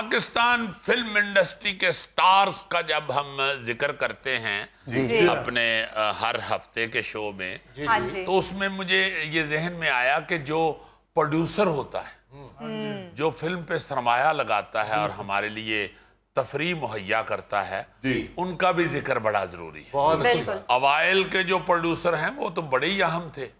Pakistan film industry के stars का जब हम जिक्र करते हैं अपने हर हफ्ते के शो में हाँ तो उसमें मुझे ये जहन में आया कि जो प्रोड्यूसर होता है हम्म। हाँ जो फिल्म पे सरमाया लगाता है और हमारे लिए तफरी मुहैया करता है उनका भी जिक्र बड़ा जरूरी है अवाइल के जो प्रोड्यूसर हैं वो तो बड़े ही अहम थे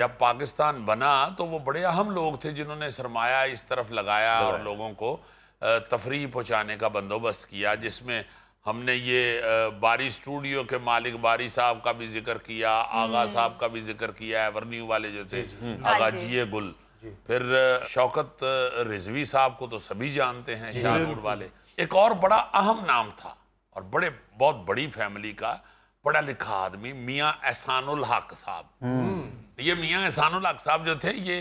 जब पाकिस्तान बना तो वो बड़े अहम लोग थे जिन्होंने सरमाया इस तरफ लगाया और लोगों को तफरी पहुँचाने का बंदोबस्त किया जिसमें हमने ये बारी स्टूडियो के मालिक बारी साहब का भी जिक्र किया आगा हम्म। साहब का भी जिक्र किया एवरन्यू वाले जो थे आगा हाँ जिये गुल फिर शौकत रिजवी साहब को तो सभी जानते हैं शाहपुर वाले एक और बड़ा अहम नाम था और बड़े बहुत बड़ी फैमिली का पढ़ा लिखा आदमी मियाँ एहसानुल हक साहब हम्म। ये मियाँ एहसानुल हक साहब जो थे ये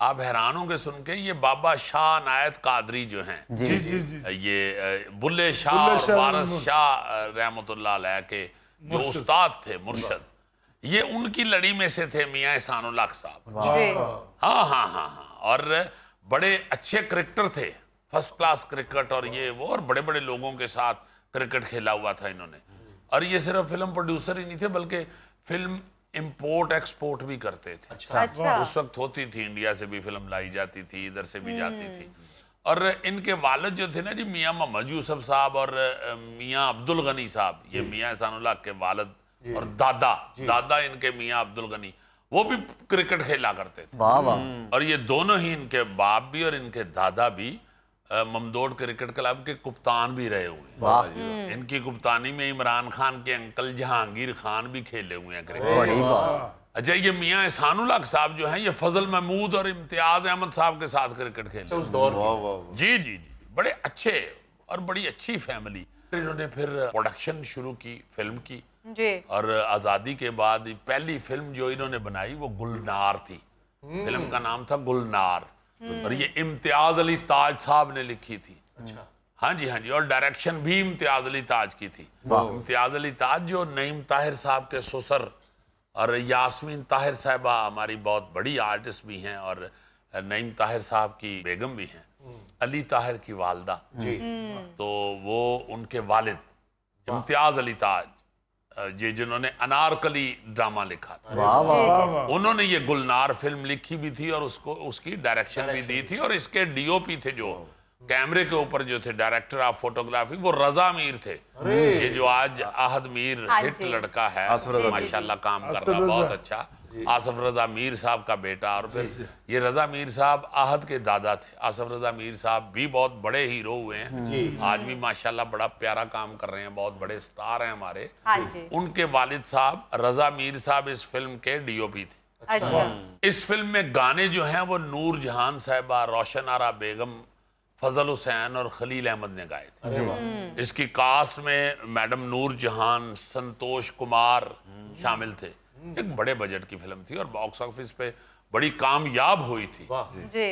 आप हैरान होंगे सुन के ये बाबा शाह नायत कादरी जो हैं जी जी जी जी ये बुल्ले शाह और वारस शाह रहमतुल्ला के जो उस्ताद थे मुर्शद ये उनकी लड़ी में से थे मियाँ एहसानुल्लाह साहब हाँ हाँ हाँ हाँ और बड़े अच्छे क्रिकेटर थे फर्स्ट क्लास क्रिकेट और ये वो और बड़े बड़े लोगों के साथ क्रिकेट खेला हुआ था इन्होंने और ये सिर्फ फिल्म प्रोड्यूसर ही नहीं थे बल्कि फिल्म इम्पोर्ट एक्सपोर्ट भी करते थे अच्छा। अच्छा। हाँ, उस वक्त होती थी इंडिया से भी फिल्म लाई जाती थी इधर से भी जाती थी हम्म। और इनके वालद जो थे ना जी मियाँ मोहम्मद यूसफ साहब और मियाँ अब्दुल गनी साहब ये मियाँ एहसान के वालद और दादा दादा इनके मियाँ अब्दुल गनी वो भी क्रिकेट खेला करते थे हम्म। और ये दोनों ही इनके बाप भी और इनके दादा भी ममदोड क्रिकेट क्लब के कप्तान भी रहे हुए हैं इनकी कप्तानी में इमरान खान के अंकल जहांगीर खान भी खेले हुए हैं क्रिकेट अच्छा ये मियाँ एहसानुल्लाक साहब जो हैं ये फजल महमूद और इम्तियाज अहमद साहब के साथ क्रिकेट खेले अच्छा, उस दौर जी जी जी बड़े अच्छे और बड़ी अच्छी फैमिली इन्होंने फिर प्रोडक्शन शुरू की फिल्म की और आज़ादी के बाद पहली फिल्म जो इन्होंने बनाई वो गुलनार थी हम्म। फिल्म का नाम था गुलनार और ये इम्तियाज अली ताज साहब ने लिखी थी अच्छा हाँ जी हाँ जी और डायरेक्शन भी इम्तियाज अली ताज की थी इम्तियाज अली ताज जो नईम ताहिर साहब के सुसर और यासमीन ताहिर साहबा हमारी बहुत बड़ी आर्टिस्ट भी हैं और नईम ताहिर साहब की बेगम भी हैं हम्म। अली ताहिर की वालदा जी तो वो उनके वालिद इम्तियाज अली ताज ये जिन्होंने अनारकली ड्रामा लिखा था वाह वाह उन्होंने ये गुलनार फिल्म लिखी भी थी और उसको उसकी डायरेक्शन भी दी थी और इसके डीओपी थे जो कैमरे के ऊपर जो थे डायरेक्टर ऑफ फोटोग्राफी वो रजा मीर थे ये जो आज अहद मीर हाँ हिट लड़का है माशाल्लाह काम कर रहा बहुत अच्छा आसफ रजा मीर साहब का बेटा और फिर ये रजा मीर साहब आहद के दादा थे आसफ रजा मीर साहब भी बहुत बड़े हीरो हुए हैं आज भी माशाल्लाह बड़ा प्यारा काम कर रहे हैं बहुत बड़े स्टार हैं हमारे हाँ उनके वालिद साहब रजा मीर साहब इस फिल्म के डीओपी थे अच्छा। इस फिल्म में गाने जो हैं वो नूर जहान साहबा रोशन आरा बेगम फजल हुसैन और खलील अहमद ने गाए थे इसकी कास्ट में मैडम नूर जहान संतोष कुमार शामिल थे हम्म। एक बड़े बजट की फिल्म थी और बॉक्स ऑफिस पे बड़ी कामयाब हुई थी जी।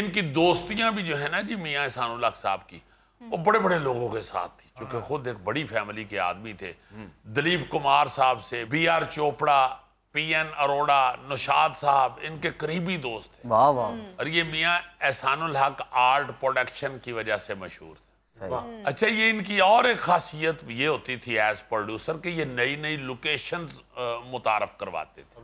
इनकी दोस्तियां भी जो है ना जी मियाँ एहसानुल्लाह साहब की हम्म। वो बड़े बड़े लोगों के साथ थी क्योंकि हाँ। खुद एक बड़ी फैमिली के आदमी थे हम्म। दिलीप कुमार साहब से B R Chopra P N Arora Naushad साहब इनके करीबी दोस्त थे वाह वाह और ये मियाँ एहसानुल हक आर्ट प्रोडक्शन की वजह से मशहूर थे अच्छा ये इनकी और एक खासियत ये होती थी एज प्रोड्यूसर कि ये नई नई लोकेशंस मुतारफ करवाते थे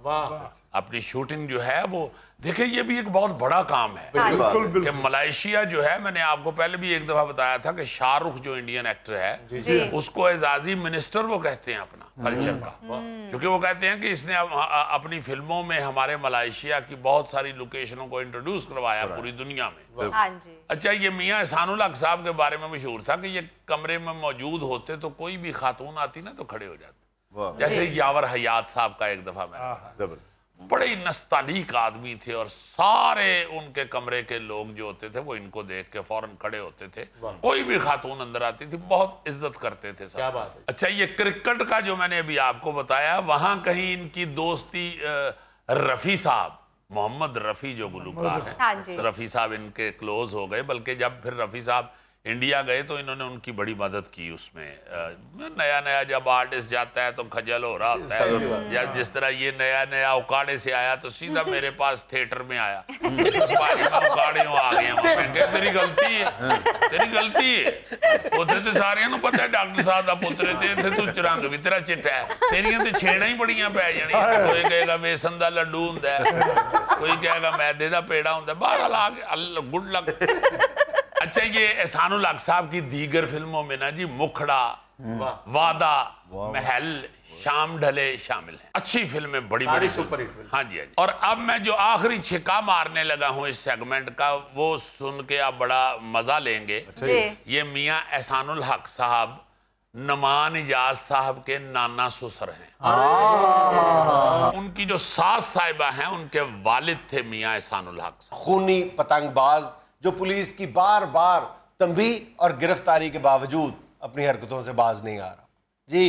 अपनी शूटिंग जो है वो देखिए ये भी एक बहुत बड़ा काम है मलाइशिया कि मलेशिया जो है मैंने आपको पहले भी एक दफा बताया था कि शाहरुख जो इंडियन एक्टर है उसको एजाजी मिनिस्टर वो कहते हैं अपना कल्चर हम्म। का क्योंकि वो कहते हैं कि इसने अपनी फिल्मों में हमारे मलेशिया की बहुत सारी लोकेशनों को इंट्रोड्यूस करवाया पूरी दुनिया में हाँ अच्छा ये मियाँ एहसान साहब के बारे में मशहूर था कि ये कमरे में मौजूद होते तो कोई भी खातून आती ना तो खड़े हो जाते जैसे यावर हयात साहब का एक दफा मैं बड़े नस्तालीक आदमी थे और सारे उनके कमरे के लोग जो होते थे वो इनको देख के फौरन खड़े होते थे कोई भी खातून अंदर आती थी बहुत इज्जत करते थे सब क्या बात है अच्छा ये क्रिकेट का जो मैंने अभी आपको बताया वहां कहीं इनकी दोस्ती रफी साहब मोहम्मद रफी जो गुलूकार है हाँ रफी साहब इनके क्लोज हो गए बल्कि जब फिर रफी साहब इंडिया गए तो इन्होंने उनकी बड़ी मदद की उसमें नया नया जब आर्टिस्ट जाता है तो खजल हो रहा होता है या जिस तरह ये नया नया उकाड़े से आया तो सीधा मेरे पास थिएटर में आया उकाड़े आ गए तेरी गलती है हाँ। तेरी गलती है ਉਧਰ ਤੇ ਸਾਰਿਆਂ ਨੂੰ ਪਤਾ ਡਾਕਟਰ ਸਾਹਿਬ ਦਾ ਪੁੱਤਰ ਤੇ ਇੱਥੇ ਤੂੰ ਚਰੰਗ ਵੀ ਤੇਰਾ ਚਿੱਟਾ ਹੈ ਤੇਰੀਆਂ ਤੇ ਛੇੜਾਂ ਹੀ ਬੜੀਆਂ ਪੈ ਜਾਣੀਆਂ ਕੋਈ ਕਹੇਗਾ ਬੇਸਨ ਦਾ ਲੱਡੂ ਹੁੰਦਾ ਕੋਈ ਕਹੇਗਾ ਮੈਦੇ ਦਾ ਪੇੜਾ ਹੁੰਦਾ ਬਾਹਰ ਲਾ ਕੇ ये एहसान हक साहब की दीगर फिल्मों में ना जी मुखड़ा वादा महल शाम ढले शामिल है अच्छी फिल्म है बड़ी बड़ी सुपर हिट हाँ जी हाँ जी और अब मैं जो आखिरी छिका मारने लगा हूँ इस सेगमेंट का वो सुन के आप बड़ा मजा लेंगे अच्छा ये मियाँ एहसान हक साहब नमान इजाज साहब के नाना ससुर हैं हाँ। उनकी जो सास साहिबा हैं उनके वालिद थे मियाँ एहसान हक खूनी पतंगबाज जो पुलिस की बार बार तंबी और गिरफ्तारी के बावजूद अपनी हरकतों से बाज नहीं आ रहा जी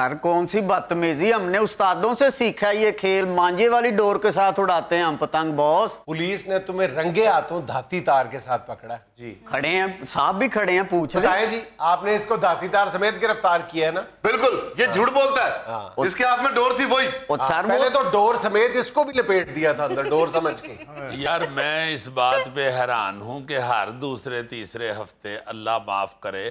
सर कौन सी बदतमीजी हमने उस्तादों से सीखा ये खेल मांझे वाली डोर के साथ उड़ाते हैं हम पतंग बॉस पुलिस ने तुम्हें रंगे हाथों धाती तार के साथ पकड़ा जी खड़े हैं साहब भी खड़े हैं पूछ बताएं जी आपने इसको धाती तार समेत गिरफ्तार किया है ना बिल्कुल ये हाँ। झूठ बोलता है इसके हाँ। हाथ में डोर थी वही हाँ, सर मैंने तो डोर समेत इसको भी लपेट दिया था अंदर डोर समझ के यार मैं इस बात पे हैरान हूँ की हर दूसरे तीसरे हफ्ते अल्लाह माफ करे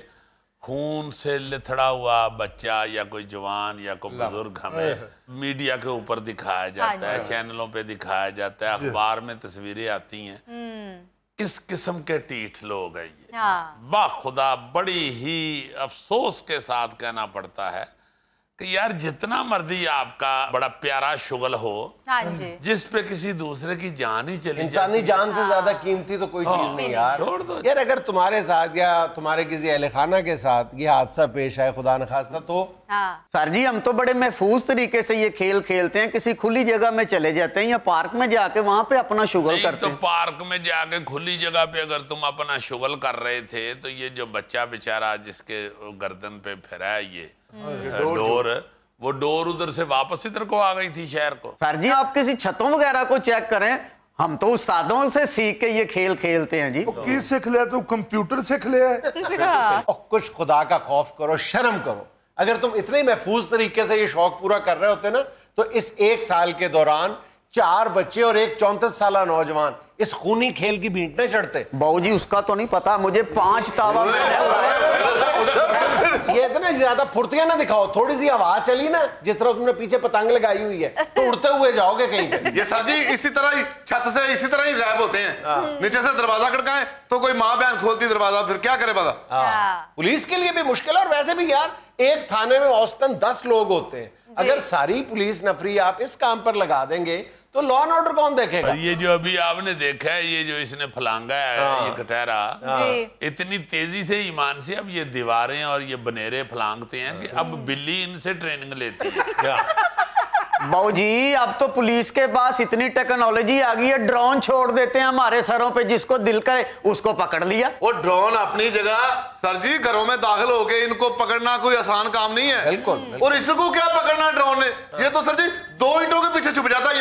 खून से लिथड़ा हुआ बच्चा या कोई जवान या कोई बुजुर्ग हमें मीडिया के ऊपर दिखाया हाँ जाता है चैनलों पे दिखाया जाता है अखबार में तस्वीरें आती हैं हम्म। किस किस्म के टीठ लोग हैं ये हाँ। बाखुदा बड़ी ही अफसोस के साथ कहना पड़ता है कि यार जितना मर्जी आपका बड़ा प्यारा शुगल हो हाँ हम्म, जिस पे किसी दूसरे की जान ही चली इंसानी जान से ज्यादा हाँ। कीमती तो कोई चीज नहीं हाँ, यार छोड़ दो यार अगर तुम्हारे साथ या तुम्हारे किसी अहल खाना के साथ ये हादसा पेश आए खुदा न खास्ता तो सर जी हम तो बड़े महफूज तरीके से ये खेल खेलते हैं किसी खुली जगह में चले जाते हैं या पार्क में जाके वहाँ पे अपना शुगल करते तो पार्क में जाके खुली जगह पे अगर तुम अपना शुगल कर रहे थे तो ये जो बच्चा बेचारा जिसके गर्दन पे फिरा है ये हाँ, हाँ, डोर वो डोर उधर से वापस इधर को आ गई थी शहर को सर जी आप किसी छतों वगैरह को चेक करें हम तो उस्तादों से सीख के ये खेल खेलते हैं जी तो की सीख लिया तू कंप्यूटर सीख लिया हाँ। और कुछ खुदा का खौफ करो शर्म करो अगर तुम इतने महफूज तरीके से ये शौक पूरा कर रहे होते ना तो इस एक साल के दौरान चार बच्चे और एक चौंतीस साल नौजवान इस खूनी खेल की बीट चढ़ते बाबू जी उसका तो नहीं पता मुझे पांच तावा ये इतना ज्यादा फुर्तिया ना दिखाओ थोड़ी सी हवा चली ना जिस तरह तुमने पीछे पतंग लगाई हुई है तो उड़ते हुए जाओगे कहीं ये सर जी इसी तरह ही छत से इसी तरह ही गायब होते हैं हाँ। नीचे से दरवाजा खड़काए तो कोई माँ बहन खोलती दरवाजा फिर क्या करे बाबा हाँ। हाँ। पुलिस के लिए भी मुश्किल है और वैसे भी यार एक थाने में औसतन दस लोग होते हैं अगर सारी पुलिस नफरी आप इस काम पर लगा देंगे तो लॉ एंड ऑर्डर कौन देखेगा ये जो अभी आपने देखा है ये जो इसने फलांगा है हाँ। ये कटहरा हाँ। इतनी तेजी से ईमान से अब ये दीवारें और ये बनेरे फलांगते हैं कि अब बिल्ली इनसे ट्रेनिंग लेती है बाबू जी अब तो पुलिस के पास इतनी टेक्नोलॉजी आ गई है ड्रोन छोड़ देते हैं हमारे सरों पे जिसको दिल करे उसको पकड़ लिया वो ड्रोन अपनी जगह सर जी घरों में दाखिल हो गए इनको पकड़ना कोई आसान काम नहीं है बिल्कुल और इसको क्या पकड़ना ड्रोन ने ये तो सर जी दो इंटों के पीछे छुप जाता है